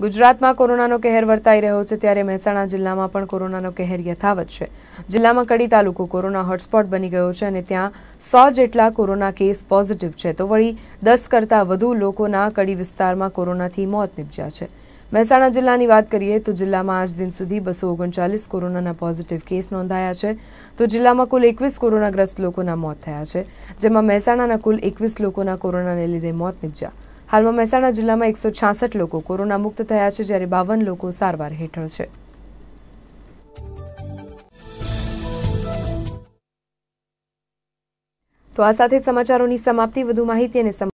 ગુજરાતમાં કોરોનાનો કહેર વર્તાઈ રહ્યો છે ત્યારે મહેસાણા જિલ્લામાં પણ કોરોનાનો કહેર યથાવત છે જિલ્લામાં કડી તાલુકો કોરોના હોટસ્પોટ બની ગયો છે અને ત્યાં સો જેટલા કોરોના કેસ પોઝિટિવ છે તો વળી દસ કરતાં વધુ લોકોના કડી વિસ્તારમાં કોરોનાથી મોત નીપજ્યા છે મહેસાણા જિલ્લાની વાત કરીએ તો જિલ્લામાં આજ દિન સુધી બસો ઓગણચાલીસ કોરોનાના પોઝિટિવ કેસ નોંધાયા છે તો જિલ્લામાં કુલ એકવીસ કોરોનાગ્રસ્ત લોકોના મોત થયા છે જેમાં મહેસાણાના કુલ એકવીસ લોકોના કોરોનાને લીધે મોત નીપજ્યા હાલમાં મહેસાણા જિલ્લામાં એકસો છાસઠ લોકો કોરોના મુક્ત થયા છે જ્યારે બાવન લોકો સારવાર હેઠળ છે તો આ સાથે સમાચારોની સમાપ્તિ વધુ માહિતી અને